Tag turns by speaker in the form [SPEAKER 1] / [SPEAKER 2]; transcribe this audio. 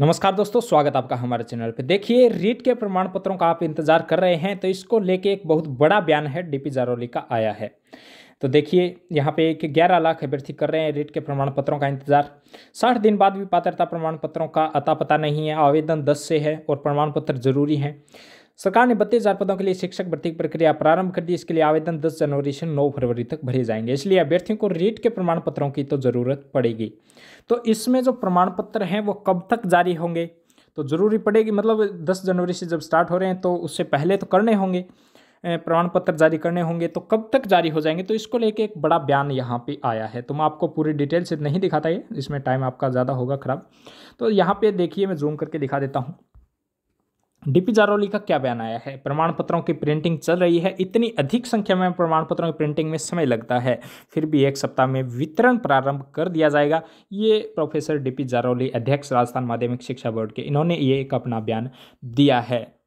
[SPEAKER 1] नमस्कार दोस्तों स्वागत आपका हमारे चैनल पे देखिए रीट के प्रमाण पत्रों का आप इंतजार कर रहे हैं तो इसको लेके एक बहुत बड़ा बयान है डीपी जारोली का आया है तो देखिए यहाँ पे कि ग्यारह लाख अभ्यर्थी कर रहे हैं रीट के प्रमाण पत्रों का इंतजार साठ दिन बाद भी पात्रता प्रमाण पत्रों का अता पता नहीं है आवेदन दस से है और प्रमाण पत्र जरूरी है सरकार ने बत्तीस हज़ार पदों के लिए शिक्षक भर्ती प्रक्रिया प्रारंभ कर दी इसके लिए आवेदन 10 जनवरी से 9 फरवरी तक भरे जाएंगे इसलिए अभ्यर्थियों को रीट के प्रमाण पत्रों की तो ज़रूरत पड़ेगी तो इसमें जो प्रमाण पत्र हैं वो कब तक जारी होंगे तो ज़रूरी पड़ेगी मतलब दस जनवरी से जब स्टार्ट हो रहे हैं तो उससे पहले तो करने होंगे प्रमाण पत्र जारी करने होंगे तो कब तक जारी हो जाएंगे तो इसको लेके एक बड़ा बयान यहाँ पे आया है तो मैं आपको पूरी डिटेल से नहीं दिखाता ये इसमें टाइम आपका ज़्यादा होगा ख़राब तो यहाँ पे देखिए मैं जूम करके दिखा देता हूँ डीपी जारोली का क्या बयान आया है प्रमाण पत्रों की प्रिंटिंग चल रही है इतनी अधिक संख्या में प्रमाण पत्रों की प्रिंटिंग में समय लगता है फिर भी एक सप्ताह में वितरण प्रारंभ कर दिया जाएगा ये प्रोफेसर डीपी जारोली अध्यक्ष राजस्थान माध्यमिक शिक्षा बोर्ड के इन्होंने ये एक अपना बयान दिया है